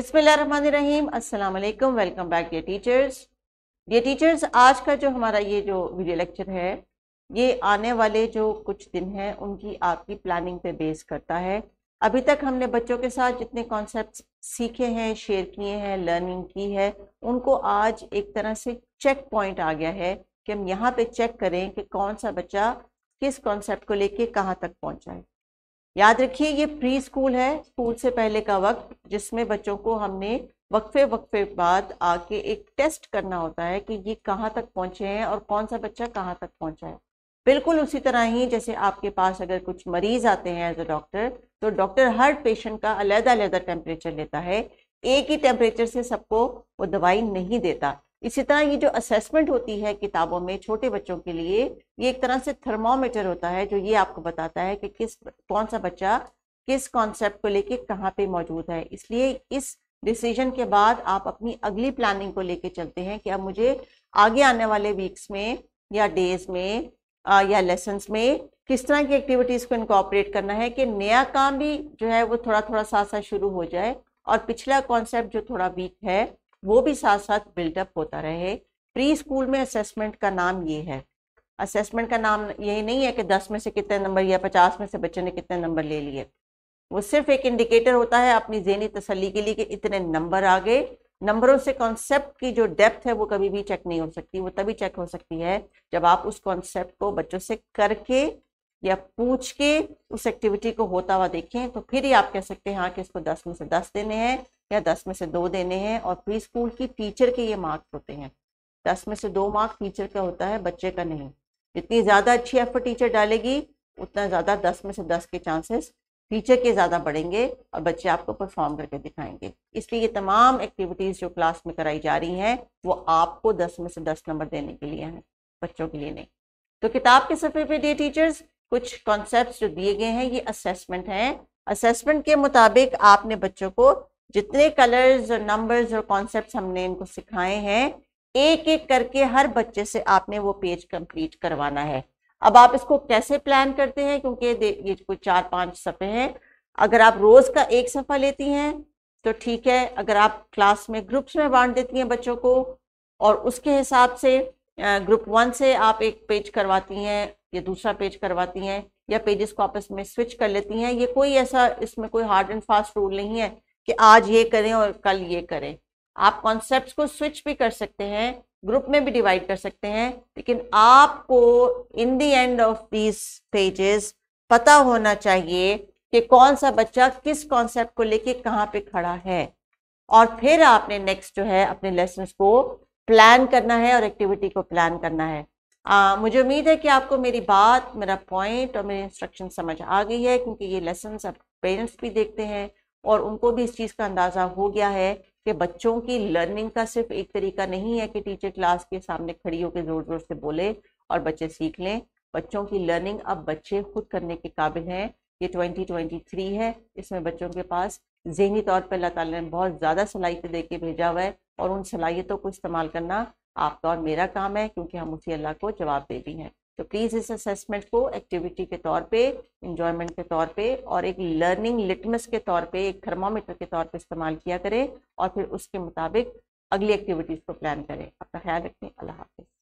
अस्सलाम वालेकुम welcome back dear teachers dear teachers आज का जो हमारा ये जो वीडियो लेक्चर है ये आने वाले जो कुछ दिन हैं उनकी आपकी प्लानिंग पे बेस करता है अभी तक हमने बच्चों के साथ जितने कॉन्सेप्ट सीखे हैं शेयर किए हैं लर्निंग की है उनको आज एक तरह से चेक पॉइंट आ गया है कि हम यहाँ पे चेक करें कि कौन सा बच्चा किस कॉन्सेप्ट को लेके कहाँ तक पहुँचाए याद रखिए ये प्री स्कूल है स्कूल से पहले का वक्त जिसमें बच्चों को हमने वक्फे वक्फे बाद आके एक टेस्ट करना होता है कि ये कहाँ तक पहुँचे हैं और कौन सा बच्चा कहाँ तक पहुँचा है बिल्कुल उसी तरह ही जैसे आपके पास अगर कुछ मरीज़ आते हैं एज अ डॉक्टर तो डॉक्टर हर पेशेंट का अलहदा अलहदा टेम्परेचर लेता है एक ही टेम्परेचर से सबको वो दवाई नहीं देता इसी तरह ये जो असेसमेंट होती है किताबों में छोटे बच्चों के लिए ये एक तरह से थर्मोमीटर होता है जो ये आपको बताता है कि किस कौन सा बच्चा किस कॉन्सेप्ट को लेके कहाँ पे मौजूद है इसलिए इस डिसीजन के बाद आप अपनी अगली प्लानिंग को लेके चलते हैं कि अब मुझे आगे आने वाले वीक्स में या डेज में आ, या लेसन्स में किस तरह की एक्टिविटीज़ को इनकॉपरेट करना है कि नया काम भी जो है वो थोड़ा थोड़ा साथ साथ शुरू हो जाए और पिछला कॉन्सेप्ट जो थोड़ा वीक है वो भी साथ साथ बिल्डअप होता रहे प्री स्कूल में असेसमेंट का नाम ये है असेसमेंट का नाम यही नहीं है कि दस में से कितने नंबर या पचास में से बच्चे ने कितने नंबर ले लिए वो सिर्फ एक इंडिकेटर होता है अपनी जहनी तसली के लिए कि इतने नंबर आ गए नंबरों से कॉन्सेप्ट की जो डेप्थ है वो कभी भी चेक नहीं हो सकती वो तभी चेक हो सकती है जब आप उस कॉन्सेप्ट को बच्चों से करके या पूछ के उस एक्टिविटी को होता हुआ देखें तो फिर ही आप कह सकते हैं हाँ कि इसको दस में से दस देने हैं या दस में से दो देने हैं और प्री स्कूल की टीचर के ये मार्क्स होते हैं दस में से दो मार्क्स टीचर का होता है बच्चे का नहीं जितनी ज़्यादा अच्छी एफर्ट टीचर डालेगी उतना ज़्यादा दस में से दस के चांसेस टीचर के ज़्यादा बढ़ेंगे और बच्चे आपको परफॉर्म करके दिखाएंगे इसलिए ये तमाम एक्टिविटीज़ जो क्लास में कराई जा रही हैं वो आपको दस में से दस नंबर देने के लिए हैं बच्चों के लिए नहीं तो किताब के सफ़े पे दिए टीचर्स कुछ कॉन्सेप्ट जो दिए गए हैं ये असेसमेंट हैं असेसमेंट के मुताबिक आपने बच्चों को जितने कलर्स और नंबर्स और कॉन्सेप्ट हमने इनको सिखाए हैं एक एक करके हर बच्चे से आपने वो पेज कंप्लीट करवाना है अब आप इसको कैसे प्लान करते हैं क्योंकि ये कोई चार पांच सफ़े हैं अगर आप रोज़ का एक सफ़ा लेती हैं तो ठीक है अगर आप क्लास में ग्रुप्स में बांट देती हैं बच्चों को और उसके हिसाब से ग्रुप वन से आप एक पेज करवाती हैं या दूसरा पेज करवाती हैं या पेजेस को आपस में स्विच कर लेती हैं ये कोई ऐसा इसमें कोई हार्ड एंड फास्ट रूल नहीं है कि आज ये करें और कल ये करें आप कॉन्सेप्ट को स्विच भी कर सकते हैं ग्रुप में भी डिवाइड कर सकते हैं लेकिन आपको in the end of these pages पता होना चाहिए कि कौन सा बच्चा किस कॉन्सेप्ट को लेके कहाँ पे खड़ा है और फिर आपने नेक्स्ट जो है अपने लेसन को प्लान करना है और एक्टिविटी को प्लान करना है आ, मुझे उम्मीद है कि आपको मेरी बात मेरा पॉइंट और मेरी इंस्ट्रक्शन समझ आ गई है क्योंकि ये लेसन अब पेरेंट्स भी देखते हैं और उनको भी इस चीज़ का अंदाज़ा हो गया है कि बच्चों की लर्निंग का सिर्फ एक तरीका नहीं है कि टीचर क्लास के सामने खड़ी होकर ज़ोर ज़ोर से बोले और बच्चे सीख लें बच्चों की लर्निंग अब बच्चे खुद करने के काबिल हैं ये 2023 है इसमें बच्चों के पास जहनी तौर पर अल्लाह ताला ने बहुत ज़्यादा सलाहियतें दे के भेजा हुआ है और उन सलाहियतों को इस्तेमाल करना आपका और मेरा काम है क्योंकि हम उसी अल्लाह को जवाब दे भी हैं तो प्लीज़ इस असेसमेंट को एक्टिविटी के तौर पे इन्जॉयमेंट के तौर पे और एक लर्निंग लिटमस के तौर पे एक थर्मोमीटर के तौर पे इस्तेमाल किया करें और फिर उसके मुताबिक अगली एक्टिविटीज़ को प्लान करें अपना ख्याल रखें अल्लाह हाफिज़